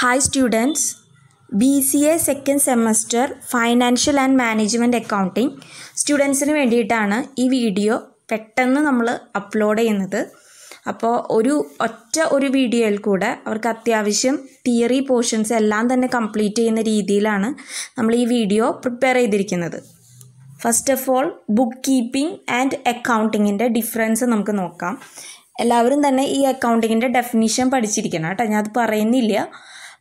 hi students B C A second semester financial and management accounting സ്റ്റുഡൻസിന് വേണ്ടിയിട്ടാണ് ഈ video പെട്ടെന്ന് നമ്മൾ അപ്ലോഡ് ചെയ്യുന്നത് അപ്പോൾ ഒരു ഒറ്റ ഒരു വീഡിയോയിൽ കൂടെ അവർക്ക് അത്യാവശ്യം തിയറി പോർഷൻസ് എല്ലാം തന്നെ കംപ്ലീറ്റ് ചെയ്യുന്ന രീതിയിലാണ് നമ്മൾ ഈ വീഡിയോ പ്രിപ്പയർ ചെയ്തിരിക്കുന്നത് first of all book keeping and അക്കൗണ്ടിങ്ങിൻ്റെ ഡിഫറൻസ് നമുക്ക് നോക്കാം എല്ലാവരും തന്നെ ഈ അക്കൗണ്ടിങ്ങിൻ്റെ ഡെഫിനിഷൻ പഠിച്ചിരിക്കണം കേട്ടോ ഞാൻ അത് പറയുന്നില്ല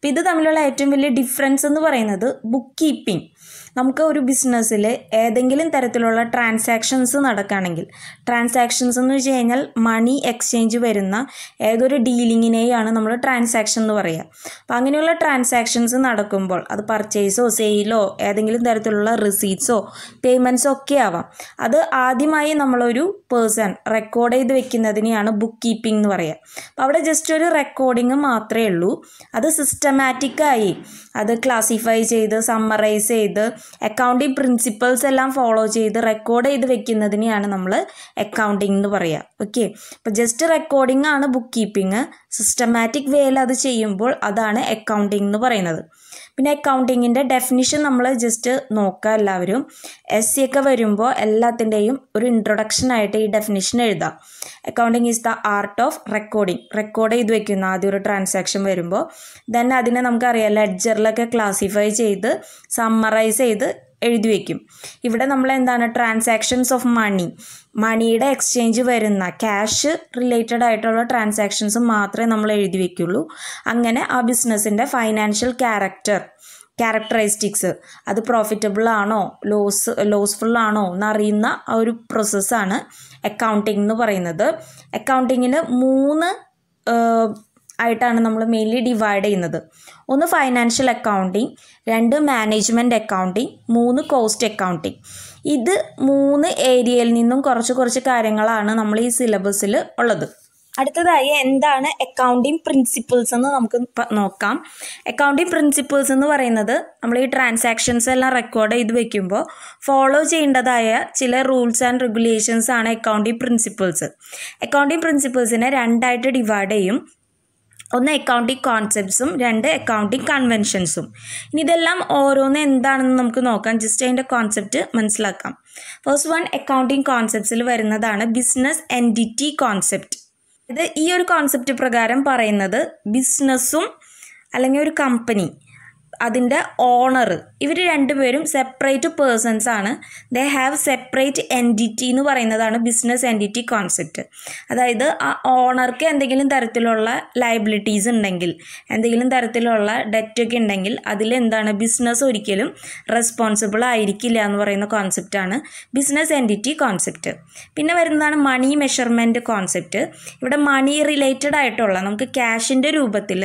അപ്പോൾ ഇത് തമ്മിലുള്ള ഏറ്റവും വലിയ ഡിഫറൻസ് എന്ന് പറയുന്നത് ബുക്ക് കീപ്പിംഗ് നമുക്ക് ഒരു ബിസിനസ്സിൽ ഏതെങ്കിലും തരത്തിലുള്ള ട്രാൻസാക്ഷൻസ് നടക്കുകയാണെങ്കിൽ ട്രാൻസാക്ഷൻസ് എന്ന് വെച്ച് കഴിഞ്ഞാൽ മണി എക്സ്ചേഞ്ച് വരുന്ന ഏതൊരു ഡീലിങ്ങിനെയാണ് നമ്മൾ ട്രാൻസാക്ഷൻ എന്ന് പറയുക അപ്പോൾ അങ്ങനെയുള്ള ട്രാൻസാക്ഷൻസ് നടക്കുമ്പോൾ അത് പർച്ചേസോ സെയിലോ ഏതെങ്കിലും തരത്തിലുള്ള റിസീറ്റ്സോ പേയ്മെൻറ്റ്സോ ഒക്കെ ആവാം അത് ആദ്യമായി നമ്മളൊരു പേഴ്സൺ റെക്കോർഡ് ചെയ്ത് വെക്കുന്നതിനെയാണ് ബുക്ക് കീപ്പിംഗ് എന്ന് പറയുക അപ്പോൾ അവിടെ ജസ്റ്റ് ഒരു റെക്കോർഡിങ് മാത്രമേ ഉള്ളൂ അത് സിസ്റ്റമാറ്റിക്കായി അത് ക്ലാസിഫൈ ചെയ്ത് സമ്മറൈസ് ചെയ്ത് അക്കൗണ്ടിങ് പ്രിൻസിപ്പൾസ് എല്ലാം ഫോളോ ചെയ്ത് റെക്കോർഡ് ചെയ്ത് വെക്കുന്നതിനെയാണ് നമ്മൾ അക്കൗണ്ടിങ് എന്ന് പറയുക ഓക്കെ അപ്പോൾ ജസ്റ്റ് റെക്കോർഡിംഗ് ആണ് ബുക്ക് കീപ്പിംഗ് സിസ്റ്റമാറ്റിക് വേയിൽ അത് ചെയ്യുമ്പോൾ അതാണ് അക്കൗണ്ടിങ് എന്ന് പറയുന്നത് പിന്നെ അക്കൗണ്ടിങ്ങിൻ്റെ ഡെഫിനിഷൻ നമ്മൾ ജസ്റ്റ് നോക്കുക എല്ലാവരും എസ് സി ഒക്കെ വരുമ്പോൾ എല്ലാത്തിൻ്റെയും ഒരു ഇൻട്രൊഡക്ഷൻ ആയിട്ട് ഈ ഡെഫിനിഷൻ എഴുതാം accounting is the art of recording record ചെയ്ത് വെക്കുന്ന ആദ്യം ഒരു ട്രാൻസാക്ഷൻ വരുമ്പോൾ ദെൻ അതിനെ നമുക്കറിയാം ലെഡ്ജറിലൊക്കെ ക്ലാസിഫൈ ചെയ്ത് സമ്മറൈസ് ചെയ്ത് എഴുതി വയ്ക്കും ഇവിടെ നമ്മൾ എന്താണ് ട്രാൻസാക്ഷൻസ് ഓഫ് മണി മണിയുടെ എക്സ്ചേഞ്ച് വരുന്ന ക്യാഷ് റിലേറ്റഡ് ആയിട്ടുള്ള ട്രാൻസാക്ഷൻസ് മാത്രമേ നമ്മൾ എഴുതി വയ്ക്കുള്ളൂ അങ്ങനെ ആ ബിസിനസ്സിൻ്റെ ഫൈനാൻഷ്യൽ ക്യാരക്ടർ ക്യാരക്ടറിസ്റ്റിക്സ് അത് പ്രോഫിറ്റബിൾ ആണോ ലോസ് ലോസ്ഫുൾ ആണോ എന്നറിയുന്ന ആ ഒരു പ്രോസസ്സാണ് അക്കൗണ്ടിങ് എന്ന് പറയുന്നത് അക്കൗണ്ടിങ്ങിന് മൂന്ന് ആയിട്ടാണ് നമ്മൾ മെയിൻലി ഡിവൈഡ് ചെയ്യുന്നത് ഒന്ന് ഫൈനാൻഷ്യൽ അക്കൗണ്ടിങ് രണ്ട് മാനേജ്മെൻറ്റ് അക്കൗണ്ടിങ് മൂന്ന് കോസ്റ്റ് അക്കൗണ്ടിങ് ഇത് മൂന്ന് ഏരിയയിൽ നിന്നും കുറച്ച് കുറച്ച് കാര്യങ്ങളാണ് നമ്മൾ ഈ സിലബസിൽ ഉള്ളത് അടുത്തതായി എന്താണ് അക്കൗണ്ടിങ് പ്രിൻസിപ്പിൾസ് എന്ന് നമുക്ക് നോക്കാം അക്കൗണ്ടിങ് പ്രിൻസിപ്പിൾസ് എന്ന് പറയുന്നത് നമ്മൾ ഈ ട്രാൻസാക്ഷൻസ് എല്ലാം റെക്കോർഡ് ചെയ്ത് വെക്കുമ്പോൾ ഫോളോ ചെയ്യേണ്ടതായ ചില റൂൾസ് ആൻഡ് റെഗുലേഷൻസ് ആണ് അക്കൗണ്ടിങ് പ്രിൻസിപ്പിൾസ് അക്കൗണ്ടിങ് പ്രിൻസിപ്പിൾസിനെ രണ്ടായിട്ട് ഡിവൈഡ് ചെയ്യും ഒന്ന് അക്കൗണ്ടിങ് കോൺസെപ്റ്റ്സും രണ്ട് അക്കൗണ്ടിങ് കൺവെൻഷൻസും ഇനി ഇതെല്ലാം ഓരോന്ന് എന്താണെന്ന് നമുക്ക് നോക്കാം ജസ്റ്റ് അതിൻ്റെ കോൺസെപ്റ്റ് മനസ്സിലാക്കാം ഫസ്റ്റ് വൺ അക്കൗണ്ടിങ് കോൺസെപ്റ്റ്സിൽ വരുന്നതാണ് ബിസിനസ് എൻറ്റിറ്റി കോൺസെപ്റ്റ് ഇത് ഈ ഒരു കോൺസെപ്റ്റ് പ്രകാരം പറയുന്നത് ബിസിനസ്സും അല്ലെങ്കിൽ ഒരു കമ്പനി അതിൻ്റെ ഓണർ ഇവർ രണ്ടുപേരും സെപ്പറേറ്റ് പേഴ്സൺസ് ആണ് ദേ ഹാവ് സെപ്പറേറ്റ് എൻറ്റിറ്റി എന്ന് പറയുന്നതാണ് ബിസിനസ് എൻറ്റിറ്റി കോൺസെപ്റ്റ് അതായത് ആ ഓണർക്ക് എന്തെങ്കിലും തരത്തിലുള്ള ലയബിലിറ്റീസ് ഉണ്ടെങ്കിൽ എന്തെങ്കിലും തരത്തിലുള്ള ഡെറ്റൊക്കെ ഉണ്ടെങ്കിൽ അതിൽ എന്താണ് ബിസിനസ് ഒരിക്കലും റെസ്പോൺസിബിൾ ആയിരിക്കില്ല എന്ന് പറയുന്ന കോൺസെപ്റ്റാണ് ബിസിനസ് എൻറ്റിറ്റി കോൺസെപ്റ്റ് പിന്നെ വരുന്നതാണ് മണി മെഷർമെൻറ്റ് കോൺസെപ്റ്റ് ഇവിടെ മണി റിലേറ്റഡ് ആയിട്ടുള്ള നമുക്ക് ക്യാഷിൻ്റെ രൂപത്തിൽ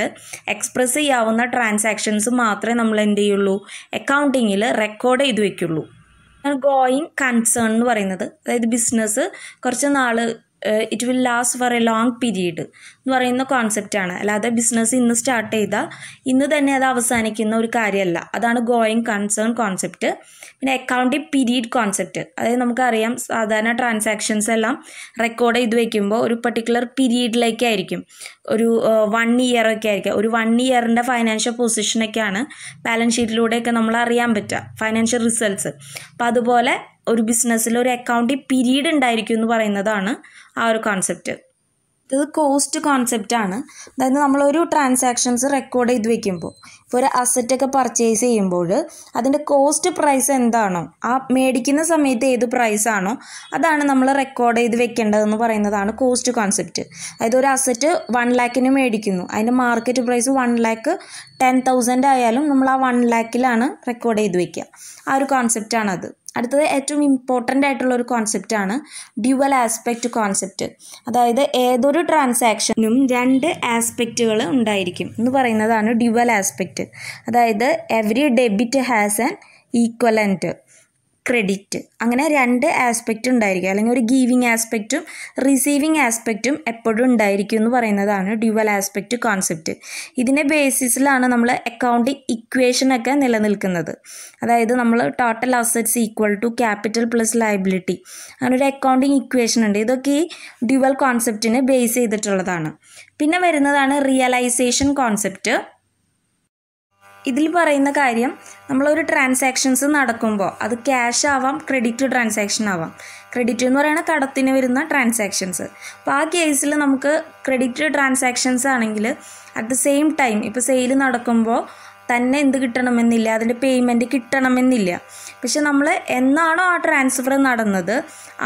എക്സ്പ്രസ് ചെയ്യാവുന്ന ട്രാൻസാക്ഷൻസ് മാത്രം മാത്രമേ നമ്മൾ എന്ത് ചെയ്യുള്ളൂ അക്കൗണ്ടിങ്ങിൽ റെക്കോർഡ് ചെയ്ത് വെക്കുള്ളൂ ഗോയിങ് കൺസേൺ എന്ന് പറയുന്നത് അതായത് ബിസിനസ് കുറച്ച് നാൾ it will last for a long period എന്ന് പറയുന്ന കോൺസെപ്റ്റാണ് അല്ലാതെ ബിസിനസ് ഇന്ന് സ്റ്റാർട്ട് ചെയ്താൽ ഇന്ന് തന്നെ അത് അവസാനിക്കുന്ന ഒരു കാര്യമല്ല അതാണ് ഗോയിങ് കൺസേൺ കോൺസെപ്റ്റ് പിന്നെ അക്കൗണ്ടിങ് പീരീഡ് കോൺസെപ്റ്റ് അതായത് നമുക്കറിയാം സാധാരണ ട്രാൻസാക്ഷൻസ് എല്ലാം റെക്കോർഡ് ചെയ്ത് വെക്കുമ്പോൾ ഒരു പർട്ടിക്കുലർ പീരീഡിലേക്കായിരിക്കും ഒരു വൺ ഇയർ ഒക്കെ ആയിരിക്കും ഒരു വൺ ഇയറിൻ്റെ ഫൈനാൻഷ്യൽ പൊസിഷനൊക്കെയാണ് ബാലൻസ് ഷീറ്റിലൂടെയൊക്കെ നമ്മൾ അറിയാൻ പറ്റുക ഫൈനാൻഷ്യൽ റിസൾട്ട്സ് അപ്പോൾ അതുപോലെ ഒരു ബിസിനസ്സിൽ ഒരു അക്കൗണ്ടിൽ പീരീഡ് ഉണ്ടായിരിക്കും എന്ന് പറയുന്നതാണ് ആ ഒരു കോൺസെപ്റ്റ് ഇത് കോസ്റ്റ് കോൺസെപ്റ്റ് ആണ് അതായത് നമ്മളൊരു ട്രാൻസാക്ഷൻസ് റെക്കോർഡ് ചെയ്ത് വെക്കുമ്പോൾ ഇപ്പോൾ ഒരു അസറ്റൊക്കെ പർച്ചേസ് ചെയ്യുമ്പോൾ അതിൻ്റെ കോസ്റ്റ് പ്രൈസ് എന്താണോ ആ മേടിക്കുന്ന സമയത്ത് ഏത് പ്രൈസാണോ അതാണ് നമ്മൾ റെക്കോർഡ് ചെയ്ത് വെക്കേണ്ടതെന്ന് പറയുന്നതാണ് കോസ്റ്റ് കോൺസെപ്റ്റ് അതായത് ഒരു അസറ്റ് വൺ ലാക്കിന് മേടിക്കുന്നു അതിൻ്റെ market price one lakh ten thousand ആയാലും നമ്മൾ ആ വൺ ലാക്കിലാണ് റെക്കോർഡ് ചെയ്ത് വെക്കുക ആ ഒരു കോൺസെപ്റ്റാണത് അടുത്തത് ഏറ്റവും ഇമ്പോർട്ടൻ്റ് ആയിട്ടുള്ള ഒരു കോൺസെപ്റ്റാണ് ഡ്യുവൽ ആസ്പെക്റ്റ് കോൺസെപ്റ്റ് അതായത് ഏതൊരു ട്രാൻസാക്ഷനും രണ്ട് ആസ്പെക്റ്റുകൾ ഉണ്ടായിരിക്കും എന്ന് പറയുന്നതാണ് ഡ്യുവൽ ആസ്പെക്റ്റ് അതായത് every debit has an equivalent credit അങ്ങനെ രണ്ട് ആസ്പെക്റ്റ് ഉണ്ടായിരിക്കും അല്ലെങ്കിൽ ഒരു ഗീവിങ് ആസ്പെക്റ്റും റിസീവിങ് ആസ്പെക്റ്റും എപ്പോഴും ഉണ്ടായിരിക്കും എന്ന് പറയുന്നതാണ് ഡ്യുവൽ ആസ്പെക്റ്റ് കോൺസെപ്റ്റ് ഇതിൻ്റെ ബേസിസിലാണ് നമ്മൾ അക്കൗണ്ടിങ് ഇക്വേഷനൊക്കെ നിലനിൽക്കുന്നത് അതായത് നമ്മൾ total assets equal to capital plus liability അങ്ങനെ ഒരു അക്കൗണ്ടിങ് ഇക്വേഷൻ ഉണ്ട് ഇതൊക്കെ ഈ ഡ്യുവൽ കോൺസെപ്റ്റിന് ബേസ് ചെയ്തിട്ടുള്ളതാണ് പിന്നെ വരുന്നതാണ് റിയലൈസേഷൻ കോൺസെപ്റ്റ് ഇതിൽ പറയുന്ന കാര്യം നമ്മളൊരു ട്രാൻസാക്ഷൻസ് നടക്കുമ്പോൾ അത് ക്യാഷ് ആവാം ക്രെഡിറ്റ് ട്രാൻസാക്ഷൻ ആവാം ക്രെഡിറ്റ് എന്ന് പറയുന്നത് കടത്തിന് വരുന്ന ട്രാൻസാക്ഷൻസ് അപ്പോൾ ആ കേസിൽ നമുക്ക് ക്രെഡിറ്റ് ട്രാൻസാക്ഷൻസ് ആണെങ്കിൽ അറ്റ് ദ സെയിം ടൈം ഇപ്പോൾ സെയിൽ നടക്കുമ്പോൾ തന്നെ എന്ത് കിട്ടണമെന്നില്ല അതിൻ്റെ പേയ്മെൻറ്റ് കിട്ടണമെന്നില്ല പക്ഷെ നമ്മൾ എന്നാണോ ആ ട്രാൻസ്ഫർ നടന്നത്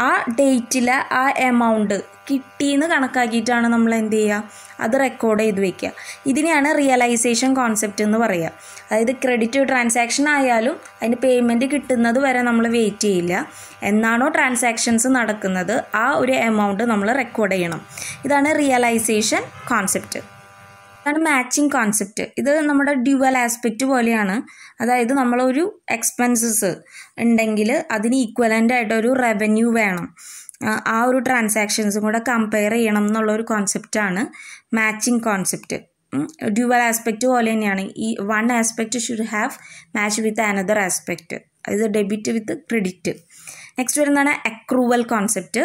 ആ ഡേറ്റിലെ ആ എമൗണ്ട് കിട്ടിയെന്ന് കണക്കാക്കിയിട്ടാണ് നമ്മൾ എന്ത് ചെയ്യുക അത് റെക്കോർഡ് ചെയ്ത് വെക്കുക ഇതിനെയാണ് റിയലൈസേഷൻ കോൺസെപ്റ്റ് എന്ന് പറയുക അതായത് ക്രെഡിറ്റ് ട്രാൻസാക്ഷൻ ആയാലും അതിന് പേയ്മെൻറ്റ് കിട്ടുന്നത് വരെ നമ്മൾ വെയിറ്റ് ചെയ്യില്ല എന്നാണോ ട്രാൻസാക്ഷൻസ് നടക്കുന്നത് ആ ഒരു എമൗണ്ട് നമ്മൾ റെക്കോർഡ് ചെയ്യണം ഇതാണ് റിയലൈസേഷൻ കോൺസെപ്റ്റ് ഇതാണ് മാച്ചിങ് കോൺസെപ്റ്റ് ഇത് നമ്മുടെ ഡ്യുവൽ ആസ്പെക്റ്റ് പോലെയാണ് അതായത് നമ്മളൊരു എക്സ്പെൻസസ് ഉണ്ടെങ്കിൽ അതിന് ഈക്വലൻ്റ് ആയിട്ടൊരു റവന്യൂ വേണം ആ ഒരു ട്രാൻസാക്ഷൻസും കൂടെ കമ്പയർ ചെയ്യണം എന്നുള്ള ഒരു കോൺസെപ്റ്റാണ് മാച്ചിങ് കോൺസെപ്റ്റ് ഡ്യുവൽ ആസ്പെക്റ്റ് പോലെ തന്നെയാണ് ഈ one aspect should have match with another aspect ഇത് ഡെബിറ്റ് വിത്ത് ക്രെഡിറ്റ് നെക്സ്റ്റ് വരുന്നതാണ് അക്രൂവൽ കോൺസെപ്റ്റ്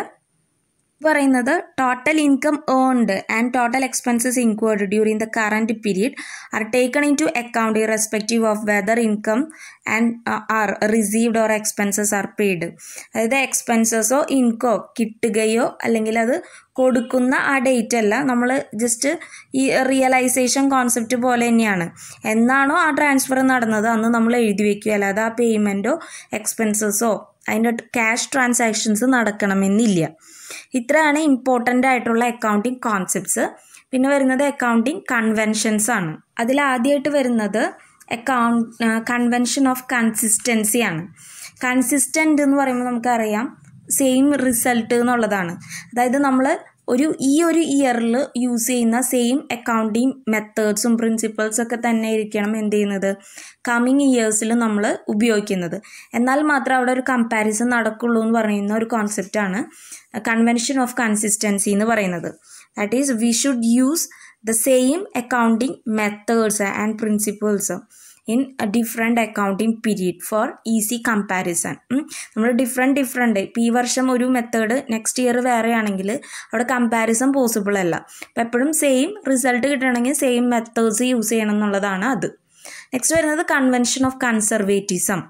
പറയുന്നത് total income earned and total expenses incurred during the current period are taken into account respective of whether income and are received or expenses are paid അതായത് എക്സ്പെൻസസോ ഇൻകോ കിട്ടുകയോ അല്ലെങ്കിൽ അത് കൊടുക്കുന്ന ആ date അല്ല നമ്മൾ ജസ്റ്റ് ഈ റിയലൈസേഷൻ കോൺസെപ്റ്റ് പോലെ തന്നെയാണ് എന്നാണോ ആ ട്രാൻസ്ഫർ നടന്നത് അന്ന് നമ്മൾ എഴുതി വയ്ക്കുക അല്ലാതെ ആ പേയ്മെൻറ്റോ എക്സ്പെൻസസോ അതിൻ്റെ ക്യാഷ് ട്രാൻസാക്ഷൻസ് നടക്കണമെന്നില്ല ഇത്രയാണ് ഇമ്പോർട്ടൻ്റ് ആയിട്ടുള്ള അക്കൗണ്ടിങ് കോൺസെപ്റ്റ്സ് പിന്നെ വരുന്നത് അക്കൗണ്ടിങ് കൺവെൻഷൻസ് ആണ് അതിൽ ആദ്യമായിട്ട് വരുന്നത് അക്കൗണ്ട് കൺവെൻഷൻ ഓഫ് കൺസിസ്റ്റൻസി ആണ് കൺസിസ്റ്റൻ്റ് എന്ന് പറയുമ്പോൾ നമുക്കറിയാം സെയിം റിസൾട്ട് എന്നുള്ളതാണ് അതായത് നമ്മൾ ഒരു ഈ ഒരു ഇയറിൽ യൂസ് ചെയ്യുന്ന സെയിം അക്കൗണ്ടിങ് മെത്തേഡ്സും പ്രിൻസിപ്പൾസൊക്കെ തന്നെ ഇരിക്കണം എന്ത് ചെയ്യുന്നത് കമ്മിങ് ഇയേഴ്സിൽ നമ്മൾ ഉപയോഗിക്കുന്നത് എന്നാൽ മാത്രം അവിടെ ഒരു കമ്പാരിസൺ നടക്കുള്ളൂ എന്ന് പറയുന്ന ഒരു കോൺസെപ്റ്റാണ് കൺവെൻഷൻ ഓഫ് കൺസിസ്റ്റൻസി എന്ന് പറയുന്നത് that is we should use the same accounting methods and principles in different accounting period for easy comparison നമ്മൾ ഡിഫറെൻറ്റ് ഡിഫറെൻറ്റ് ഇപ്പോൾ ഈ വർഷം ഒരു മെത്തേഡ് നെക്സ്റ്റ് ഇയർ വേറെയാണെങ്കിൽ അവിടെ കമ്പാരിസൺ പോസിബിൾ അല്ല അപ്പോൾ എപ്പോഴും സെയിം റിസൾട്ട് കിട്ടണമെങ്കിൽ സെയിം മെത്തേഡ്സ് യൂസ് ചെയ്യണം എന്നുള്ളതാണ് അത് നെക്സ്റ്റ് വരുന്നത് കൺവെൻഷൻ ഓഫ് കൺസർവേറ്റിസം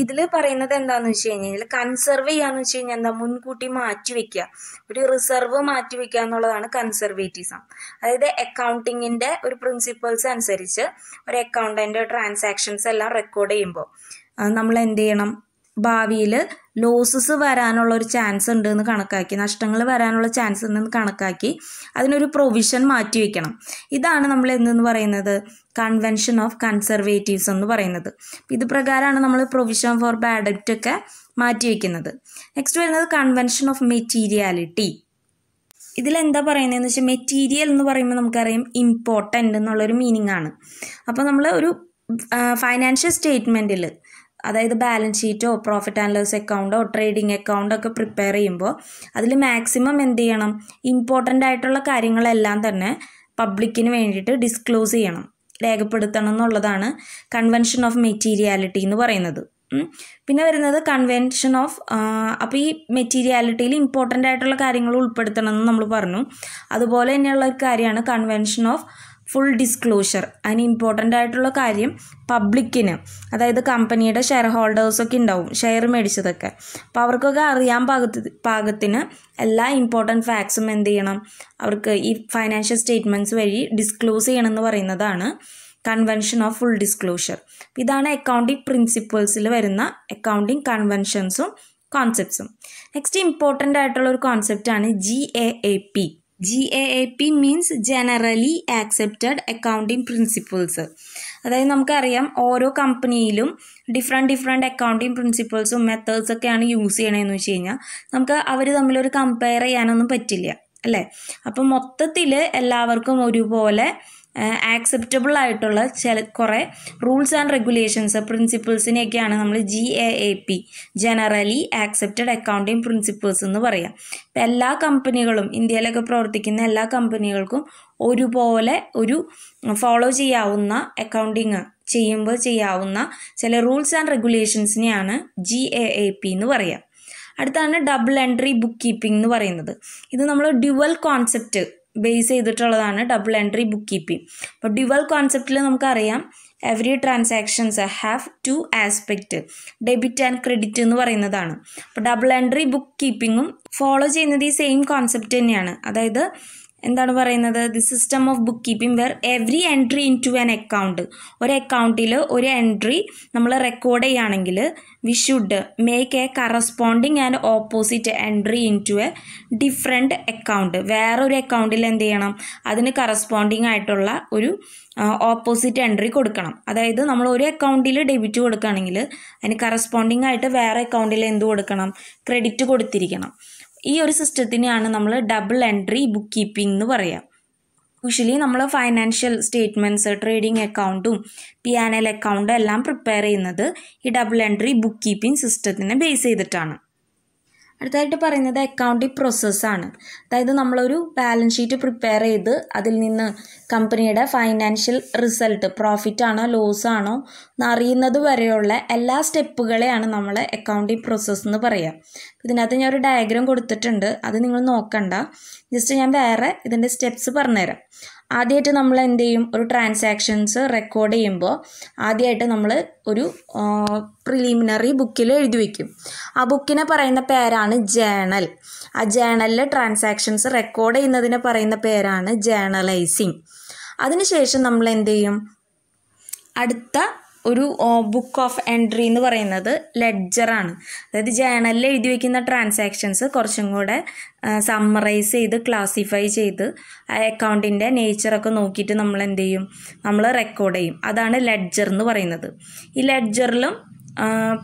ഇതിൽ പറയുന്നത് എന്താണെന്ന് വെച്ച് കഴിഞ്ഞാൽ കൺസർവ് ചെയ്യാന്ന് വെച്ച് കഴിഞ്ഞാൽ എന്താ മുൻകൂട്ടി മാറ്റി വെക്കുക ഒരു റിസർവ് മാറ്റി വെക്കുക എന്നുള്ളതാണ് കൺസർവേറ്റിസം അതായത് അക്കൗണ്ടിങ്ങിന്റെ ഒരു പ്രിൻസിപ്പിൾസ് അനുസരിച്ച് ഒരു അക്കൗണ്ടന്റ് ട്രാൻസാക്ഷൻസ് എല്ലാം റെക്കോർഡ് ചെയ്യുമ്പോൾ നമ്മൾ എന്ത് ചെയ്യണം ഭാവിയിൽ ലോസസ് വരാനുള്ള ഒരു ചാൻസ് ഉണ്ട് എന്ന് കണക്കാക്കി നഷ്ടങ്ങൾ വരാനുള്ള ചാൻസ് ഉണ്ടെന്ന് കണക്കാക്കി അതിനൊരു പ്രൊവിഷൻ മാറ്റി വയ്ക്കണം ഇതാണ് നമ്മൾ എന്തെന്ന് പറയുന്നത് കൺവെൻഷൻ ഓഫ് കൺസർവേറ്റീവ്സ് എന്ന് പറയുന്നത് ഇത് പ്രകാരമാണ് നമ്മൾ പ്രൊവിഷൻ ഫോർ ബാഡ് ഒക്കെ മാറ്റി വയ്ക്കുന്നത് നെക്സ്റ്റ് വരുന്നത് കൺവെൻഷൻ ഓഫ് മെറ്റീരിയാലിറ്റി ഇതിലെന്താ പറയുന്നതെന്ന് വെച്ചാൽ മെറ്റീരിയൽ എന്ന് പറയുമ്പോൾ നമുക്കറിയാം ഇമ്പോർട്ടൻ്റ് എന്നുള്ളൊരു മീനിങ് ആണ് അപ്പോൾ നമ്മൾ ഒരു ഫൈനാൻഷ്യൽ സ്റ്റേറ്റ്മെൻറ്റിൽ അതായത് ബാലൻസ് ഷീറ്റോ പ്രോഫിറ്റ് ആൻഡ് ലോസ് അക്കൗണ്ടോ ട്രേഡിംഗ് അക്കൗണ്ടോ ഒക്കെ പ്രിപ്പയർ ചെയ്യുമ്പോൾ അതിൽ മാക്സിമം എന്ത് ചെയ്യണം ഇമ്പോർട്ടൻ്റ് ആയിട്ടുള്ള കാര്യങ്ങളെല്ലാം തന്നെ പബ്ലിക്കിന് വേണ്ടിയിട്ട് ഡിസ്ക്ലോസ് ചെയ്യണം രേഖപ്പെടുത്തണം എന്നുള്ളതാണ് കൺവെൻഷൻ ഓഫ് മെറ്റീരിയാലിറ്റി എന്ന് പറയുന്നത് പിന്നെ വരുന്നത് കൺവെൻഷൻ ഓഫ് അപ്പോൾ ഈ മെറ്റീരിയാലിറ്റിയിൽ ഇമ്പോർട്ടൻ്റ് ആയിട്ടുള്ള കാര്യങ്ങൾ ഉൾപ്പെടുത്തണം എന്ന് നമ്മൾ പറഞ്ഞു അതുപോലെ തന്നെയുള്ള ഒരു കാര്യമാണ് കൺവെൻഷൻ ഓഫ് ഫുൾ ഡിസ്ക്ലോഷർ അതിന് ഇമ്പോർട്ടൻ്റ് ആയിട്ടുള്ള കാര്യം പബ്ലിക്കിന് അതായത് കമ്പനിയുടെ ഷെയർ ഹോൾഡേഴ്സൊക്കെ ഉണ്ടാവും ഷെയർ മേടിച്ചതൊക്കെ അപ്പോൾ അവർക്കൊക്കെ അറിയാൻ പാകത്തി പാകത്തിന് എല്ലാ ഇമ്പോർട്ടൻ്റ് ഫാക്ട്സും എന്ത് ചെയ്യണം അവർക്ക് ഈ ഫൈനാൻഷ്യൽ സ്റ്റേറ്റ്മെൻറ്റ്സ് വഴി ഡിസ്ക്ലോസ് ചെയ്യണമെന്ന് പറയുന്നതാണ് കൺവെൻഷൻ ഓഫ് ഫുൾ ഡിസ്ക്ലോഷർ ഇതാണ് അക്കൗണ്ടിങ് പ്രിൻസിപ്പിൾസിൽ വരുന്ന അക്കൗണ്ടിങ് കൺവെൻഷൻസും കോൺസെപ്റ്റ്സും നെക്സ്റ്റ് ഇമ്പോർട്ടൻ്റ് ആയിട്ടുള്ള ഒരു കോൺസെപ്റ്റാണ് G A A P G means generally accepted accounting principles അതായത് നമുക്കറിയാം ഓരോ കമ്പനിയിലും ഡിഫറെൻറ്റ് ഡിഫറെൻറ്റ് അക്കൗണ്ടിങ് പ്രിൻസിപ്പിൾസും മെത്തേഡ്സൊക്കെയാണ് യൂസ് ചെയ്യണതെന്ന് വെച്ച് കഴിഞ്ഞാൽ നമുക്ക് അവർ തമ്മിലൊരു കമ്പയർ ചെയ്യാനൊന്നും പറ്റില്ല അല്ലേ അപ്പം മൊത്തത്തിൽ എല്ലാവർക്കും ഒരുപോലെ ആക്സെപ്റ്റബിൾ ആയിട്ടുള്ള ചില കുറേ റൂൾസ് ആൻഡ് റെഗുലേഷൻസ് പ്രിൻസിപ്പിൾസിനെയൊക്കെയാണ് നമ്മൾ G A A P generally accepted accounting principles എന്ന് പറയാം അപ്പം എല്ലാ കമ്പനികളും ഇന്ത്യയിലൊക്കെ പ്രവർത്തിക്കുന്ന എല്ലാ കമ്പനികൾക്കും ഒരുപോലെ ഒരു ഫോളോ ചെയ്യാവുന്ന അക്കൗണ്ടിങ് ചെയ്യുമ്പോൾ ചെയ്യാവുന്ന ചില റൂൾസ് ആൻഡ് റെഗുലേഷൻസിനെയാണ് ജി എ എ പി എന്ന് പറയുക അടുത്താണ് ഡബിൾ എൻട്രി ബുക്ക് കീപ്പിംഗ് എന്ന് പറയുന്നത് ഇത് നമ്മൾ ഡ്യുവൽ കോൺസെപ്റ്റ് ബേസ് ചെയ്തിട്ടുള്ളതാണ് ഡബിൾ എൻട്രി ബുക്ക് കീപ്പിംഗ് അപ്പോൾ ഡ്യുവൽ കോൺസെപ്റ്റിൽ നമുക്കറിയാം every transactions have two aspect debit and credit എന്ന് പറയുന്നതാണ് അപ്പോൾ ഡബിൾ എൻട്രി ബുക്ക് കീപ്പിങ്ങും ഫോളോ ചെയ്യുന്നത് ഈ സെയിം കോൺസെപ്റ്റ് തന്നെയാണ് അതായത് എന്താണ് പറയുന്നത് the system of book keeping where every entry into an account ഒരു അക്കൗണ്ടിൽ ഒരു എൻട്രി നമ്മൾ റെക്കോർഡ് ചെയ്യുകയാണെങ്കിൽ we should make a corresponding and opposite entry into A different account വേറൊരു അക്കൗണ്ടിൽ എന്ത് ചെയ്യണം അതിന് കറസ്പോണ്ടിങ് ആയിട്ടുള്ള ഒരു ഓപ്പോസിറ്റ് എൻട്രി കൊടുക്കണം അതായത് നമ്മൾ ഒരു അക്കൗണ്ടിൽ ഡെബിറ്റ് കൊടുക്കുകയാണെങ്കിൽ അതിന് കറസ്പോണ്ടിങ് ആയിട്ട് വേറെ അക്കൗണ്ടിൽ എന്ത് കൊടുക്കണം ക്രെഡിറ്റ് കൊടുത്തിരിക്കണം ഈ ഒരു സിസ്റ്റത്തിനെയാണ് നമ്മൾ ഡബിൾ എൻട്രി ബുക്ക് കീപ്പിംഗ് എന്ന് പറയാം യൂഷ്വലി നമ്മൾ ഫൈനാൻഷ്യൽ സ്റ്റേറ്റ്മെൻറ്റ്സ് ട്രേഡിംഗ് അക്കൗണ്ടും പി ആൻ എൽ അക്കൗണ്ടും എല്ലാം പ്രിപ്പയർ ചെയ്യുന്നത് ഈ ഡബിൾ എൻട്രി ബുക്ക് കീപ്പിംഗ് സിസ്റ്റത്തിനെ ബേസ് ചെയ്തിട്ടാണ് അടുത്തതായിട്ട് പറയുന്നത് അക്കൗണ്ടിങ് പ്രോസസ്സാണ് അതായത് നമ്മളൊരു ബാലൻസ് ഷീറ്റ് പ്രിപ്പയർ ചെയ്ത് അതിൽ നിന്ന് കമ്പനിയുടെ ഫൈനാൻഷ്യൽ റിസൾട്ട് പ്രോഫിറ്റ് ആണോ ലോസ് ആണോ എന്നറിയുന്നത് വരെയുള്ള എല്ലാ സ്റ്റെപ്പുകളെയാണ് നമ്മൾ അക്കൗണ്ടിങ് പ്രോസസ്സ് എന്ന് പറയുക ഇതിനകത്ത് ഞാൻ ഒരു ഡയഗ്രാം കൊടുത്തിട്ടുണ്ട് അത് നിങ്ങൾ നോക്കണ്ട ജസ്റ്റ് ഞാൻ വേറെ ഇതിൻ്റെ സ്റ്റെപ്സ് പറഞ്ഞുതരാം ആദ്യമായിട്ട് നമ്മൾ എന്ത് ചെയ്യും ഒരു ട്രാൻസാക്ഷൻസ് റെക്കോർഡ് ചെയ്യുമ്പോൾ ആദ്യമായിട്ട് നമ്മൾ ഒരു പ്രിലിമിനറി ബുക്കിൽ എഴുതി വയ്ക്കും ആ ബുക്കിനെ പറയുന്ന പേരാണ് ജേണൽ ആ ജേണലിൽ ട്രാൻസാക്ഷൻസ് റെക്കോർഡ് ചെയ്യുന്നതിനെ പറയുന്ന പേരാണ് ജേണലൈസിങ് അതിനുശേഷം നമ്മൾ എന്ത് ചെയ്യും അടുത്ത ഒരു ബുക്ക് ഓഫ് എൻട്രി എന്ന് പറയുന്നത് ലെഡ്ജറാണ് അതായത് ജേണലിൽ എഴുതി വയ്ക്കുന്ന ട്രാൻസാക്ഷൻസ് കുറച്ചും കൂടെ സമ്മറൈസ് ചെയ്ത് ക്ലാസിഫൈ ചെയ്ത് അക്കൗണ്ടിൻ്റെ നേച്ചറൊക്കെ നോക്കിയിട്ട് നമ്മൾ എന്ത് ചെയ്യും നമ്മൾ റെക്കോർഡ് ചെയ്യും അതാണ് ലെഡ്ജർ എന്ന് പറയുന്നത് ഈ ലെഡ്ജറിലും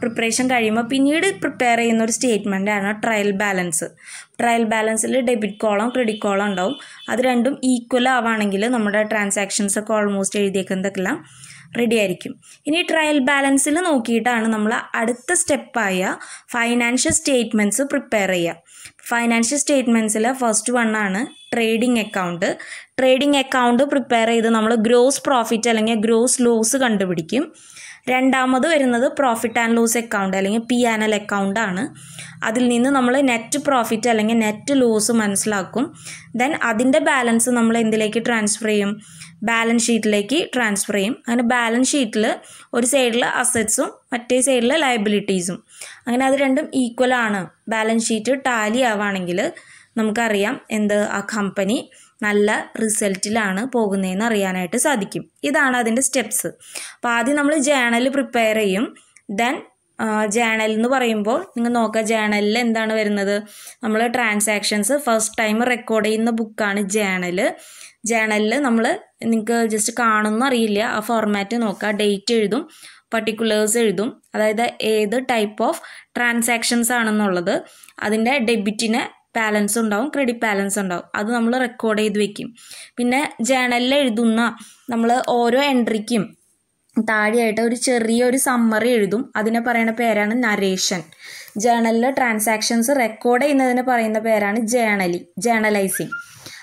പ്രിപ്പറേഷൻ കഴിയുമ്പോൾ പിന്നീട് പ്രിപ്പയർ ചെയ്യുന്ന ഒരു സ്റ്റേറ്റ്മെൻറ്റാണ് ട്രയൽ ബാലൻസ് ട്രയൽ ബാലൻസിൽ ഡെബിറ്റ് കോളം ക്രെഡിറ്റ് കോളം ഉണ്ടാവും അത് രണ്ടും ഈക്വൽ ആവുകയാണെങ്കിൽ നമ്മുടെ ട്രാൻസാക്ഷൻസ് ഒക്കെ ഓൾമോസ്റ്റ് എഴുതിയേക്കുന്നതൊക്കെ റെഡി ആയിരിക്കും ഇനി ട്രയൽ ബാലൻസിൽ നോക്കിയിട്ടാണ് നമ്മൾ അടുത്ത സ്റ്റെപ്പായ ഫൈനാൻഷ്യൽ സ്റ്റേറ്റ്മെൻറ്റ്സ് പ്രിപ്പയർ ചെയ്യുക ഫൈനാൻഷ്യൽ സ്റ്റേറ്റ്മെൻറ്റ്സിൽ ഫസ്റ്റ് വൺ ആണ് trading account trading account prepare ചെയ്ത് നമ്മൾ ഗ്രോസ് പ്രോഫിറ്റ് അല്ലെങ്കിൽ ഗ്രോസ് ലോസ് കണ്ടുപിടിക്കും രണ്ടാമത് വരുന്നത് പ്രോഫിറ്റ് ആൻഡ് ലോസ് അക്കൗണ്ട് അല്ലെങ്കിൽ പി എൽ അക്കൗണ്ട് ആണ് അതിൽ നിന്ന് നമ്മൾ നെറ്റ് പ്രോഫിറ്റ് അല്ലെങ്കിൽ നെറ്റ് ലോസ് മനസ്സിലാക്കും ദെൻ അതിൻ്റെ ബാലൻസ് നമ്മൾ എന്തിലേക്ക് ട്രാൻസ്ഫർ ചെയ്യും ബാലൻസ് ഷീറ്റിലേക്ക് ട്രാൻസ്ഫർ ചെയ്യും അങ്ങനെ ബാലൻസ് ഷീറ്റിൽ ഒരു സൈഡിൽ അസറ്റ്സും മറ്റേ സൈഡിൽ ലയബിലിറ്റീസും അങ്ങനെ അത് രണ്ടും ഈക്വൽ ആണ് ബാലൻസ് ഷീറ്റ് ടാലി ആവുകയാണെങ്കിൽ നമുക്കറിയാം എന്ത് ആ കമ്പനി നല്ല റിസൾട്ടിലാണ് പോകുന്നതെന്ന് അറിയാനായിട്ട് സാധിക്കും ഇതാണ് അതിൻ്റെ സ്റ്റെപ്സ് അപ്പോൾ ആദ്യം നമ്മൾ ജേണൽ പ്രിപ്പയർ ചെയ്യും ദെൻ ജേണൽ എന്ന് പറയുമ്പോൾ നിങ്ങൾ നോക്കുക ജേണലിൽ എന്താണ് വരുന്നത് നമ്മൾ ട്രാൻസാക്ഷൻസ് ഫസ്റ്റ് ടൈം റെക്കോർഡ് ചെയ്യുന്ന ബുക്കാണ് ജേണൽ ജേണലിൽ നമ്മൾ നിങ്ങൾക്ക് ജസ്റ്റ് കാണുമെന്ന് അറിയില്ല ആ ഫോർമാറ്റ് നോക്കുക ഡേറ്റ് എഴുതും പർട്ടിക്കുലേഴ്സ് എഴുതും അതായത് ഏത് ടൈപ്പ് ഓഫ് ട്രാൻസാക്ഷൻസ് ആണെന്നുള്ളത് അതിൻ്റെ ഡെബിറ്റിനെ ബാലൻസ് ഉണ്ടാവും ക്രെഡിറ്റ് ബാലൻസ് ഉണ്ടാവും അത് നമ്മൾ റെക്കോർഡ് ചെയ്ത് വെക്കും പിന്നെ ജേണലിൽ എഴുതുന്ന നമ്മൾ ഓരോ എൻട്രിക്കും താഴെയായിട്ട് ഒരു ചെറിയൊരു സമ്മറി എഴുതും അതിനെ പറയുന്ന പേരാണ് നരേഷൻ ജേണലിലെ ട്രാൻസാക്ഷൻസ് റെക്കോർഡ് ചെയ്യുന്നതിന് പറയുന്ന പേരാണ് ജേണലി ജേണലൈസിങ്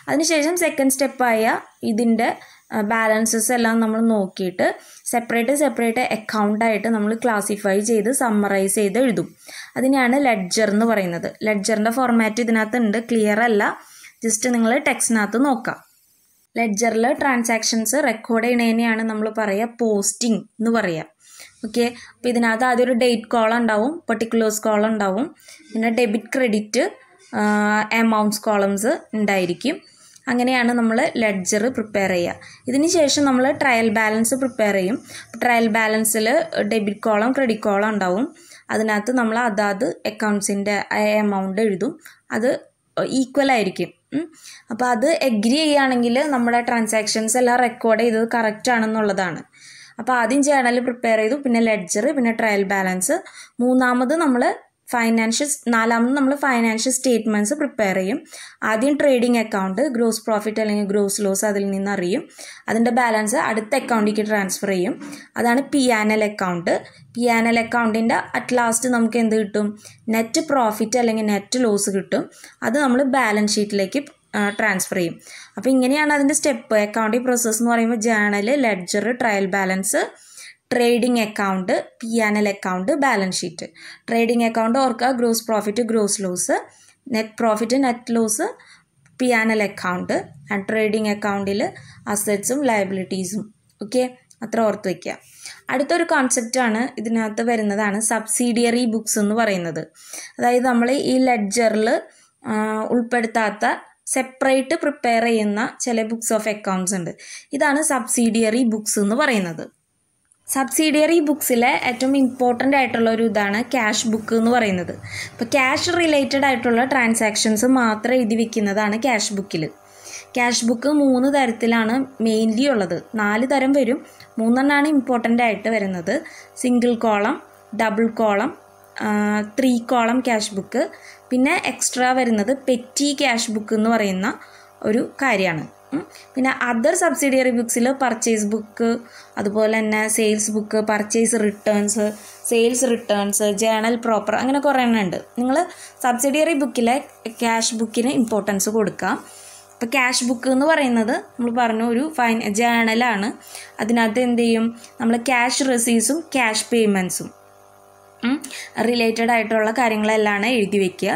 അതിനുശേഷം സെക്കൻഡ് സ്റ്റെപ്പായ ഇതിൻ്റെ ബാലൻസസ് എല്ലാം നമ്മൾ നോക്കിയിട്ട് സെപ്പറേറ്റ് സെപ്പറേറ്റ് അക്കൗണ്ടായിട്ട് നമ്മൾ ക്ലാസിഫൈ ചെയ്ത് സമ്മറൈസ് ചെയ്ത് എഴുതും അതിനെയാണ് ലെഡ്ജർ എന്ന് പറയുന്നത് ലെഡ്ജറിൻ്റെ ഫോർമാറ്റ് ഇതിനകത്ത് ഉണ്ട് ക്ലിയർ അല്ല ജസ്റ്റ് നിങ്ങൾ ടെക്സ്റ്റിനകത്ത് നോക്കാം ലെഡ്ജറിൽ ട്രാൻസാക്ഷൻസ് റെക്കോർഡ് ചെയ്യണേനെയാണ് നമ്മൾ പറയുക പോസ്റ്റിംഗ് എന്ന് പറയുക ഓക്കെ അപ്പോൾ ഇതിനകത്ത് ആദ്യം ഒരു ഡേറ്റ് കോൾ ഉണ്ടാവും പെർട്ടിക്കുലേഴ്സ് കോൾ ഉണ്ടാവും പിന്നെ ഡെബിറ്റ് ക്രെഡിറ്റ് എമൗണ്ട്സ് കോളംസ് ഉണ്ടായിരിക്കും അങ്ങനെയാണ് നമ്മൾ ലെഡ്ജർ പ്രിപ്പയർ ചെയ്യുക ഇതിന് ശേഷം നമ്മൾ ട്രയൽ ബാലൻസ് പ്രിപ്പയർ ചെയ്യും ട്രയൽ ബാലൻസിൽ ഡെബിറ്റ് കോളം ക്രെഡിറ്റ് കോളം ഉണ്ടാവും അതിനകത്ത് നമ്മൾ അതാത് അക്കൗണ്ട്സിൻ്റെ എമൗണ്ട് എഴുതും അത് ഈക്വൽ ആയിരിക്കും അപ്പോൾ അത് എഗ്രി ചെയ്യുകയാണെങ്കിൽ നമ്മുടെ ട്രാൻസാക്ഷൻസ് എല്ലാം റെക്കോർഡ് ചെയ്തത് കറക്റ്റ് ആണെന്നുള്ളതാണ് അപ്പോൾ ആദ്യം ജേണൽ പ്രിപ്പയർ ചെയ്തു പിന്നെ ലെഡ്ജർ പിന്നെ ട്രയൽ ബാലൻസ് മൂന്നാമത് നമ്മൾ ഫൈനാൻഷ്യൽ നാലാമത് നമ്മൾ ഫൈനാൻഷ്യൽ സ്റ്റേറ്റ്മെൻറ്റ്സ് പ്രിപ്പയർ ചെയ്യും ആദ്യം ട്രേഡിംഗ് അക്കൗണ്ട് ഗ്രോസ് പ്രോഫിറ്റ് അല്ലെങ്കിൽ ഗ്രോസ് ലോസ് അതിൽ നിന്ന് അറിയും അതിൻ്റെ ബാലൻസ് അടുത്ത അക്കൗണ്ടിലേക്ക് ട്രാൻസ്ഫർ ചെയ്യും അതാണ് P and L account P and L അക്കൗണ്ടിൻ്റെ അറ്റ് ലാസ്റ്റ് നമുക്ക് എന്ത് കിട്ടും നെറ്റ് പ്രോഫിറ്റ് അല്ലെങ്കിൽ നെറ്റ് ലോസ് കിട്ടും അത് നമ്മൾ ബാലൻസ് ഷീറ്റിലേക്ക് ട്രാൻസ്ഫർ ചെയ്യും അപ്പോൾ ഇങ്ങനെയാണ് അതിൻ്റെ സ്റ്റെപ്പ് അക്കൗണ്ടിങ് പ്രോസസ്സ് എന്ന് പറയുമ്പോൾ journal ledger trial balance trading account P and L account balance sheet trading account ഓർക്കുക gross profit gross loss net profit net loss P and L account and trading അക്കൗണ്ടിൽ അസറ്റ്സും ലയബിലിറ്റീസും okay അത്ര ഓർത്ത് വയ്ക്കുക അടുത്തൊരു കോൺസെപ്റ്റാണ് ഇതിനകത്ത് വരുന്നതാണ് സബ്സിഡിയറി ബുക്സ് എന്ന് പറയുന്നത് അതായത് നമ്മൾ ഈ ലെഡ്ജറിൽ ഉൾപ്പെടുത്താത്ത സെപ്പറേറ്റ് പ്രിപ്പയർ ചെയ്യുന്ന ചില ബുക്സ് ഓഫ് അക്കൗണ്ട്സ് ഉണ്ട് ഇതാണ് സബ്സിഡിയറി ബുക്സ് എന്ന് പറയുന്നത് സബ്സിഡിയറി ബുക്സിലെ ഏറ്റവും ഇമ്പോർട്ടൻ്റ് ആയിട്ടുള്ള ഒരു ഇതാണ് ക്യാഷ് ബുക്ക് എന്ന് പറയുന്നത് അപ്പോൾ ക്യാഷ് റിലേറ്റഡ് ആയിട്ടുള്ള ട്രാൻസാക്ഷൻസ് മാത്രം എഴുതി വെക്കുന്നതാണ് ക്യാഷ് ബുക്കിൽ ക്യാഷ് ബുക്ക് മൂന്ന് തരത്തിലാണ് മെയിൻലി ഉള്ളത് നാല് തരം വരും മൂന്നെണ്ണമാണ് ഇമ്പോർട്ടൻ്റ് ആയിട്ട് വരുന്നത് single column double column three column cash book പിന്നെ എക്സ്ട്രാ വരുന്നത് പെറ്റി ക്യാഷ് ബുക്ക് എന്ന് പറയുന്ന ഒരു കാര്യമാണ് പിന്നെ അതർ സബ്സിഡിയറി ബുക്സിൽ പർച്ചേസ് ബുക്ക് അതുപോലെ തന്നെ sales book purchase returns sales returns journal proper അങ്ങനെ കുറേ എണ്ണം ഉണ്ട് നിങ്ങൾ സബ്സിഡിയറി ബുക്കിലെ ക്യാഷ് ബുക്കിന് ഇമ്പോർട്ടൻസ് കൊടുക്കാം അപ്പോൾ ക്യാഷ് ബുക്ക് എന്ന് പറയുന്നത് നമ്മൾ പറഞ്ഞു ഒരു ഫൈൻ ജേണലാണ് അതിനകത്ത് എന്ത് ചെയ്യും നമ്മൾ ക്യാഷ് റെസീവ്സും ക്യാഷ് പേയ്മെൻറ്റ്സും റിലേറ്റഡ് ആയിട്ടുള്ള കാര്യങ്ങളെല്ലാം എഴുതി വയ്ക്കുക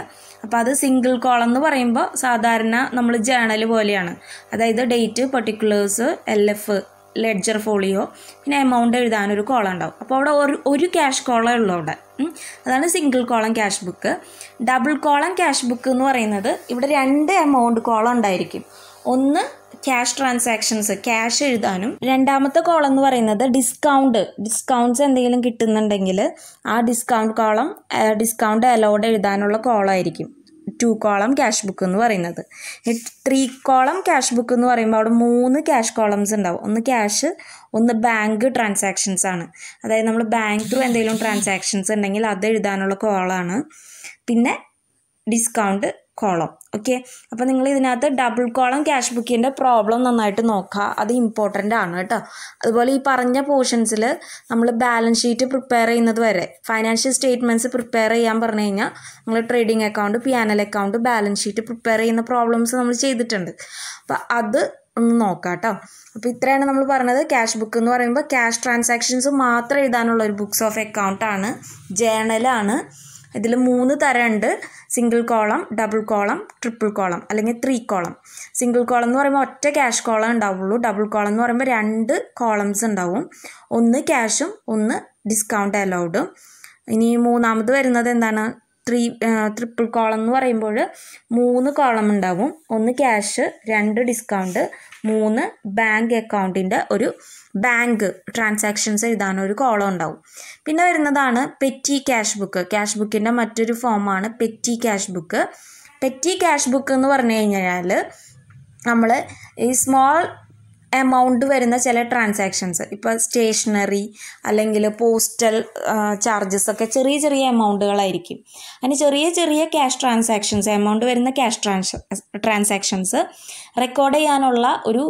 അപ്പോൾ അത് സിംഗിൾ കോളം എന്ന് പറയുമ്പോൾ സാധാരണ നമ്മൾ ജേണൽ പോലെയാണ് അതായത് date particulars L F ledger folio പിന്നെ എമൗണ്ട് എഴുതാനൊരു കോളം ഉണ്ടാവും അപ്പോൾ അവിടെ ഒരു ഒരു ക്യാഷ് കോളം ഉള്ളൂ അവിടെ അതാണ് single column cash book double column cash book എന്ന് പറയുന്നത് ഇവിടെ രണ്ട് എമൗണ്ട് കോളം ഉണ്ടായിരിക്കും ഒന്ന് ക്യാഷ് ട്രാൻസാക്ഷൻസ് ക്യാഷ് എഴുതാനും രണ്ടാമത്തെ കോളം എന്ന് പറയുന്നത് ഡിസ്കൗണ്ട് ഡിസ്കൗണ്ട്സ് എന്തെങ്കിലും കിട്ടുന്നുണ്ടെങ്കിൽ ആ ഡിസ്കൗണ്ട് കോളം ഡിസ്കൗണ്ട് അലോഡ് എഴുതാനുള്ള കോളായിരിക്കും ടു കോളം ക്യാഷ് ബുക്ക് എന്ന് പറയുന്നത് ത്രീ കോളം ക്യാഷ് ബുക്ക് എന്ന് പറയുമ്പോൾ അവിടെ മൂന്ന് ക്യാഷ് കോളംസ് ഉണ്ടാവും ഒന്ന് ക്യാഷ് ഒന്ന് ബാങ്ക് ട്രാൻസാക്ഷൻസ് ആണ് അതായത് നമ്മൾ ബാങ്ക് ത്രൂ എന്തെങ്കിലും ട്രാൻസാക്ഷൻസ് ഉണ്ടെങ്കിൽ അത് എഴുതാനുള്ള കോളാണ് പിന്നെ ഡിസ്കൗണ്ട് കോളം ഓക്കെ അപ്പോൾ നിങ്ങൾ ഇതിനകത്ത് ഡബിൾ കോളം ക്യാഷ് ബുക്കിൻ്റെ പ്രോബ്ലം നന്നായിട്ട് നോക്കുക അത് ഇമ്പോർട്ടൻ്റ് ആണ് കേട്ടോ അതുപോലെ ഈ പറഞ്ഞ പോർഷൻസിൽ നമ്മൾ ബാലൻസ് ഷീറ്റ് പ്രിപ്പയർ ചെയ്യുന്നത് വരെ ഫൈനാൻഷ്യൽ സ്റ്റേറ്റ്മെൻറ്റ്സ് പ്രിപ്പയർ ചെയ്യാൻ പറഞ്ഞു കഴിഞ്ഞാൽ നമ്മൾ trading account P and L account balance sheet prepare ചെയ്യുന്ന പ്രോബ്ലംസ് നമ്മൾ ചെയ്തിട്ടുണ്ട് അപ്പോൾ അത് ഒന്ന് നോക്കാം കേട്ടോ അപ്പോൾ ഇത്രയാണ് നമ്മൾ പറഞ്ഞത് ക്യാഷ് ബുക്ക് എന്ന് പറയുമ്പോൾ ക്യാഷ് ട്രാൻസാക്ഷൻസ് മാത്രം എഴുതാനുള്ള ഒരു ബുക്സ് ഓഫ് അക്കൗണ്ട് ആണ് ജേണലാണ് ഇതിൽ മൂന്ന് തരമുണ്ട് single column double column triple column അല്ലെങ്കിൽ ത്രീ കോളം സിംഗിൾ കോളം എന്ന് പറയുമ്പോൾ ഒറ്റ ക്യാഷ് കോളം ഉണ്ടാവുള്ളൂ ഡബിൾ കോളം എന്ന് പറയുമ്പോൾ രണ്ട് കോളംസ് ഉണ്ടാവും ഒന്ന് ക്യാഷും ഒന്ന് ഡിസ്കൗണ്ട് അലൗഡും ഇനി മൂന്നാമത് വരുന്നത് എന്താണ് ത്രീ ട്രിപ്പിൾ കോളം എന്ന് പറയുമ്പോൾ മൂന്ന് കോളം ഉണ്ടാവും ഒന്ന് ക്യാഷ് രണ്ട് ഡിസ്കൗണ്ട് മൂന്ന് ബാങ്ക് അക്കൗണ്ടിൻ്റെ ഒരു ബാങ്ക് ട്രാൻസാക്ഷൻസ് എഴുതാനൊരു ഒരു കോളം ഉണ്ടാവും പിന്നെ വരുന്നതാണ് പെറ്റി ക്യാഷ് ബുക്ക് ക്യാഷ് ബുക്കിൻ്റെ മറ്റൊരു ഫോമാണ് petty cash book petty cash book എന്ന് പറഞ്ഞു കഴിഞ്ഞാൽ നമ്മൾ ഈ സ്മോൾ എമൗണ്ട് വരുന്ന ചില ട്രാൻസാക്ഷൻസ് ഇപ്പോൾ സ്റ്റേഷനറി അല്ലെങ്കിൽ പോസ്റ്റൽ ചാർജസ് ഒക്കെ ചെറിയ ചെറിയ എമൗണ്ടുകളായിരിക്കും അതിന് ചെറിയ ചെറിയ ക്യാഷ് ട്രാൻസാക്ഷൻസ് എമൗണ്ട് വരുന്ന ക്യാഷ് ട്രാൻസ് ട്രാൻസാക്ഷൻസ് റെക്കോർഡ് ചെയ്യാനുള്ള ഒരു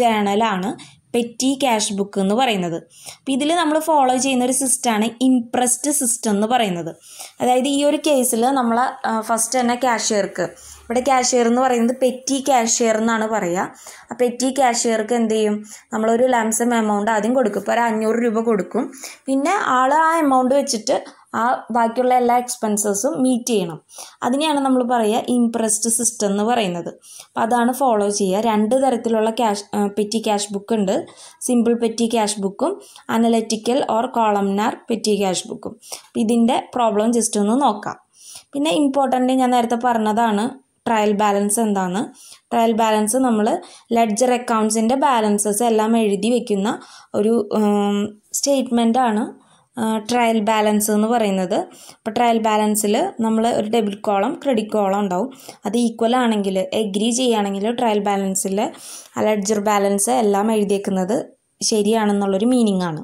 ജേണലാണ് പെറ്റി ക്യാഷ് ബുക്ക് എന്ന് പറയുന്നത് അപ്പോൾ ഇതിൽ നമ്മൾ ഫോളോ ചെയ്യുന്ന ഒരു സിസ്റ്റമാണ് ഇംപ്രസ്ഡ് സിസ്റ്റം എന്ന് പറയുന്നത് അതായത് ഈ ഒരു കേസിൽ നമ്മൾ ഫസ്റ്റ് തന്നെ ക്യാഷ്യർക്ക് ഇവിടെ ക്യാഷിയർ എന്ന് പറയുന്നത് പെറ്റി ക്യാഷിയർ എന്നാണ് പറയുക ആ പെറ്റി ക്യാഷിയർക്ക് എന്ത് ചെയ്യും നമ്മളൊരു ലംസം എമൗണ്ട് ആദ്യം കൊടുക്കും ഇപ്പോൾ ഒരു അഞ്ഞൂറ് രൂപ കൊടുക്കും പിന്നെ ആൾ ആ എമൗണ്ട് വെച്ചിട്ട് ആ ബാക്കിയുള്ള എല്ലാ എക്സ്പെൻസസും മീറ്റ് ചെയ്യണം അതിനെയാണ് നമ്മൾ പറയുക ഇംപ്രസ്ഡ് സിസ്റ്റം എന്ന് പറയുന്നത് അപ്പോൾ അതാണ് ഫോളോ ചെയ്യുക രണ്ട് തരത്തിലുള്ള ക്യാഷ് പെറ്റി ക്യാഷ് ബുക്ക് ഉണ്ട് സിമ്പിൾ പെറ്റി ക്യാഷ് ബുക്കും analytical or columnar petty cash ബുക്കും ഇതിൻ്റെ പ്രോബ്ലം ജസ്റ്റ് ഒന്ന് നോക്കാം പിന്നെ ഇമ്പോർട്ടൻ്റ് ഞാൻ നേരത്തെ പറഞ്ഞതാണ് ട്രയൽ ബാലൻസ് എന്താണ് ട്രയൽ ബാലൻസ് നമ്മൾ ലെഡ്ജർ അക്കൗണ്ട്സിൻ്റെ ബാലൻസസ് എല്ലാം എഴുതി വയ്ക്കുന്ന ഒരു സ്റ്റേറ്റ്മെൻറ്റാണ് ട്രയൽ ബാലൻസ് എന്ന് പറയുന്നത് അപ്പോൾ ട്രയൽ ബാലൻസിൽ നമ്മൾ ഒരു ഡെബിറ്റ് കോളം ക്രെഡിറ്റ് കോളം ഉണ്ടാവും അത് ഈക്വൽ ആണെങ്കിൽ എഗ്രി ചെയ്യുകയാണെങ്കിൽ ട്രയൽ ബാലൻസിൽ ലെഡ്ജർ ബാലൻസ് എല്ലാം എഴുതിയേക്കുന്നത് ശരിയാണെന്നുള്ളൊരു മീനിങ് ആണ്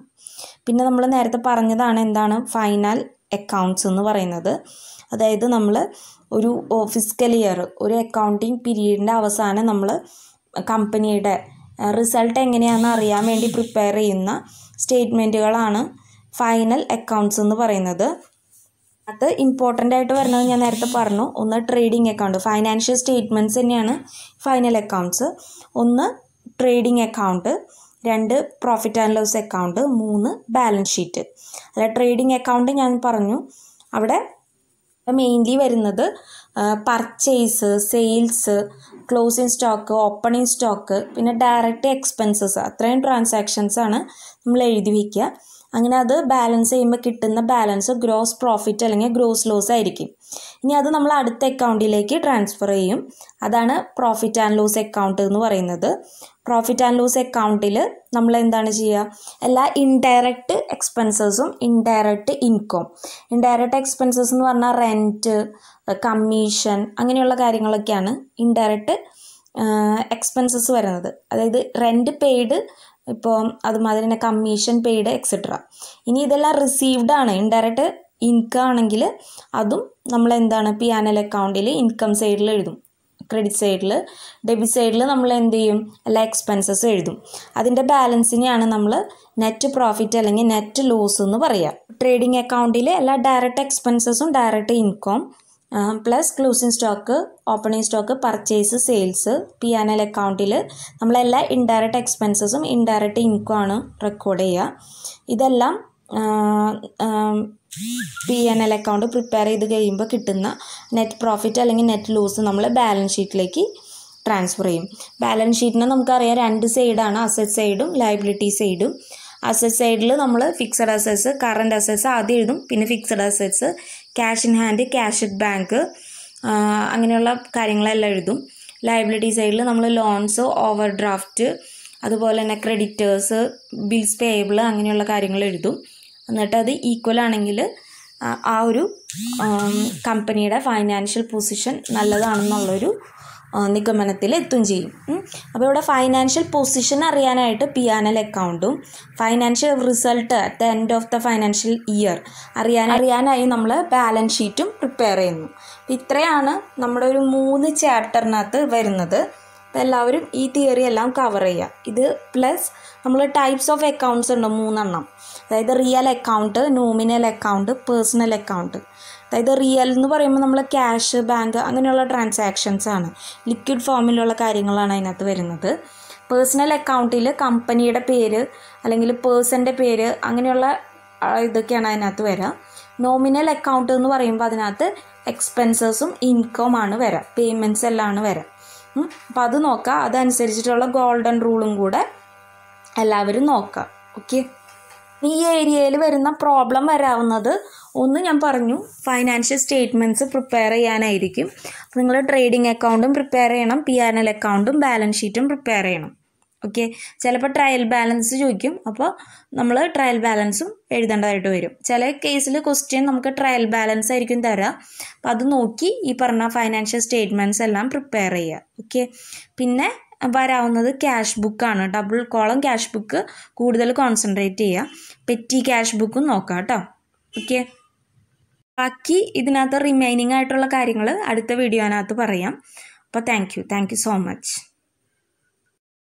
പിന്നെ നമ്മൾ നേരത്തെ പറഞ്ഞതാണ് എന്താണ് ഫൈനൽ അക്കൗണ്ട്സ് എന്ന് പറയുന്നത് അതായത് നമ്മൾ ഒരു ഓഫീസ് ഇയർ ഒരു അക്കൗണ്ടിങ് പീരീഡിൻ്റെ അവസാനം നമ്മൾ കമ്പനിയുടെ റിസൾട്ട് എങ്ങനെയാണെന്ന് അറിയാൻ വേണ്ടി പ്രിപ്പയർ ചെയ്യുന്ന സ്റ്റേറ്റ്മെൻറ്റുകളാണ് ഫൈനൽ അക്കൗണ്ട്സ് എന്ന് പറയുന്നത് അത് ഇമ്പോർട്ടൻ്റ് ആയിട്ട് വരുന്നത് ഞാൻ നേരത്തെ പറഞ്ഞു ഒന്ന് ട്രേഡിംഗ് അക്കൗണ്ട് ഫൈനാൻഷ്യൽ സ്റ്റേറ്റ്മെൻറ്റ്സ് തന്നെയാണ് ഫൈനൽ അക്കൗണ്ട്സ് ഒന്ന് ട്രേഡിംഗ് അക്കൗണ്ട് രണ്ട് പ്രോഫിറ്റ് ആൻഡ് ലോസ് അക്കൗണ്ട് മൂന്ന് ബാലൻസ് ഷീറ്റ് അല്ല ട്രേഡിംഗ് അക്കൗണ്ട് ഞാൻ പറഞ്ഞു അവിടെ മെയിൻലി വരുന്നത് purchase sales closing stock opening stock പിന്നെ ഡയറക്റ്റ് എക്സ്പെൻസസ് അത്രയും ട്രാൻസാക്ഷൻസ് ആണ് നമ്മൾ എഴുതി വയ്ക്കുക അങ്ങനെ അത് ബാലൻസ് ചെയ്യുമ്പോൾ കിട്ടുന്ന ബാലൻസ് ഗ്രോസ് പ്രോഫിറ്റ് അല്ലെങ്കിൽ ഗ്രോസ് ലോസ് ആയിരിക്കും ഇനി അത് നമ്മൾ അടുത്ത അക്കൗണ്ടിലേക്ക് ട്രാൻസ്ഫർ ചെയ്യും അതാണ് പ്രോഫിറ്റ് ആൻഡ് ലോസ് അക്കൗണ്ട് എന്ന് പറയുന്നത് പ്രോഫിറ്റ് ആൻഡ് ലോസ് അക്കൗണ്ടിൽ നമ്മൾ എന്താണ് ചെയ്യുക എല്ലാ ഇൻഡയറക്റ്റ് എക്സ്പെൻസസും ഇൻഡയറക്റ്റ് ഇൻകം ഇൻഡയറക്റ്റ് എക്സ്പെൻസസ് എന്ന് പറഞ്ഞാൽ റെൻറ്റ് കമ്മീഷൻ അങ്ങനെയുള്ള കാര്യങ്ങളൊക്കെയാണ് ഇൻഡയറക്റ്റ് എക്സ്പെൻസസ് വരുന്നത് അതായത് റെൻറ്റ് പെയ്ഡ് ഇപ്പോൾ അതുമാതിരി തന്നെ കമ്മീഷൻ പെയ്ഡ് എക്സെട്ര ഇനി ഇതെല്ലാം റിസീവ്ഡ് ആണ് ഇൻഡയറക്റ്റ് ഇൻകം ആണെങ്കിൽ അതും നമ്മൾ എന്താണ് പി ആൻ എൽ അക്കൗണ്ടിൽ ഇൻകം സൈഡിൽ എഴുതും ക്രെഡിറ്റ് സൈഡിൽ ഡെബിറ്റ് സൈഡിൽ നമ്മൾ എന്ത് ചെയ്യും എല്ലാ എക്സ്പെൻസസ് എഴുതും അതിൻ്റെ ബാലൻസിനെയാണ് നമ്മൾ നെറ്റ് പ്രോഫിറ്റ് അല്ലെങ്കിൽ നെറ്റ് ലോസ് എന്ന് പറയുക ട്രേഡിംഗ് അക്കൗണ്ടിൽ എല്ലാ ഡയറക്റ്റ് എക്സ്പെൻസസും direct income plus closing stock opening stock purchase sales P and L അക്കൗണ്ടിൽ നമ്മളെല്ലാ ഇൻഡയറക്റ്റ് എക്സ്പെൻസസും ഇൻഡയറക്റ്റ് ഇൻകം ആണ് റെക്കോർഡ് ചെയ്യുക ഇതെല്ലാം P and L account prepare ചെയ്ത് കഴിയുമ്പോൾ കിട്ടുന്ന നെറ്റ് പ്രോഫിറ്റ് അല്ലെങ്കിൽ നെറ്റ് ലൂസ് നമ്മൾ ബാലൻസ് ഷീറ്റിലേക്ക് ട്രാൻസ്ഫർ ചെയ്യും ബാലൻസ് ഷീറ്റിനെ നമുക്കറിയാം രണ്ട് സൈഡാണ് അസറ്റ് സൈഡും ലയബിലിറ്റി സൈഡും അസറ്റ് സൈഡിൽ നമ്മൾ ഫിക്സഡ് അസറ്റ്സ് കറണ്ട് അസറ്റ്സ് ആദ്യം എഴുതും പിന്നെ fixed assets cash in hand cash at bank അങ്ങനെയുള്ള കാര്യങ്ങളെല്ലാം എഴുതും ലയബിലിറ്റി സൈഡിൽ നമ്മൾ ലോൺസ് ഓവർ ഡ്രാഫ്റ്റ് അതുപോലെ തന്നെ ക്രെഡിറ്റേഴ്സ് ബിൽസ് പേയബിൾ അങ്ങനെയുള്ള കാര്യങ്ങൾ എഴുതും എന്നിട്ട് അത് ഈക്വൽ ആണെങ്കിൽ ആ ഒരു കമ്പനിയുടെ ഫൈനാൻഷ്യൽ പൊസിഷൻ നല്ലതാണെന്നുള്ളൊരു നിഗമനത്തിൽ എത്തും ചെയ്യും അപ്പോൾ ഇവിടെ ഫൈനാൻഷ്യൽ പൊസിഷൻ അറിയാനായിട്ട് പി ആൻ എൽ അക്കൗണ്ടും financial result at the end of the financial year അറിയാൻ അറിയാനായി നമ്മൾ ബാലൻസ് ഷീറ്റും പ്രിപ്പയർ ചെയ്യുന്നു ഇത്രയാണ് നമ്മുടെ ഒരു മൂന്ന് ചാപ്റ്ററിനകത്ത് വരുന്നത് അപ്പോൾ എല്ലാവരും ഈ തിയറി എല്ലാം കവർ ചെയ്യുക ഇത് പ്ലസ് നമ്മൾ ടൈപ്സ് ഓഫ് അക്കൗണ്ട്സ് ഉണ്ട് മൂന്നെണ്ണം അതായത് real account nominal account personal account അതായത് റിയൽ എന്ന് പറയുമ്പോൾ നമ്മൾ ക്യാഷ് ബാങ്ക് അങ്ങനെയുള്ള ട്രാൻസാക്ഷൻസ് ആണ് ലിക്വിഡ് ഫോമിലുള്ള കാര്യങ്ങളാണ് അതിനകത്ത് വരുന്നത് പേഴ്സണൽ അക്കൗണ്ടിൽ കമ്പനിയുടെ പേര് അല്ലെങ്കിൽ പേഴ്സൻ്റെ പേര് അങ്ങനെയുള്ള ഇതൊക്കെയാണ് അതിനകത്ത് വരിക നോമിനൽ അക്കൗണ്ട് എന്ന് പറയുമ്പോൾ അതിനകത്ത് എക്സ്പെൻസസും ആണ് വരിക പേയ്മെൻറ്റ്സ് ആണ് വരിക അപ്പോൾ അത് നോക്കുക അതനുസരിച്ചിട്ടുള്ള ഗോൾഡൻ റൂളും കൂടെ എല്ലാവരും നോക്കുക ഓക്കെ ഈ ഏരിയയിൽ വരുന്ന പ്രോബ്ലം വരാവുന്നത് ഒന്ന് ഞാൻ പറഞ്ഞു ഫൈനാൻഷ്യൽ സ്റ്റേറ്റ്മെൻറ്റ്സ് പ്രിപ്പയർ ചെയ്യാനായിരിക്കും നിങ്ങൾ ട്രേഡിംഗ് അക്കൗണ്ടും പ്രിപ്പയർ ചെയ്യണം പി ആർ എൽ അക്കൗണ്ടും ബാലൻസ് ഷീറ്റും പ്രിപ്പയർ ചെയ്യണം ഓക്കെ ചിലപ്പോൾ ട്രയൽ ബാലൻസ് ചോദിക്കും അപ്പോൾ നമ്മൾ ട്രയൽ ബാലൻസും എഴുതേണ്ടതായിട്ട് വരും ചില കേസിൽ ക്വസ്റ്റ്യൻ നമുക്ക് ട്രയൽ ബാലൻസ് ആയിരിക്കും തരാം അപ്പോൾ അത് നോക്കി ഈ പറഞ്ഞ ഫൈനാൻഷ്യൽ സ്റ്റേറ്റ്മെൻറ്റ്സ് എല്ലാം പ്രിപ്പയർ ചെയ്യുക ഓക്കെ പിന്നെ വരാവുന്നത് ക്യാഷ് ബുക്കാണ് ഡബിൾ കോളം ക്യാഷ് ബുക്ക് കൂടുതൽ കോൺസെൻട്രേറ്റ് ചെയ്യുക പെറ്റി ക്യാഷ് ബുക്കും നോക്കാം കേട്ടോ ഓക്കെ ബാക്കി ഇതിനകത്ത് റിമൈനിങ് ആയിട്ടുള്ള കാര്യങ്ങൾ അടുത്ത വീഡിയോനകത്ത് പറയാം അപ്പോൾ thank you thank you so much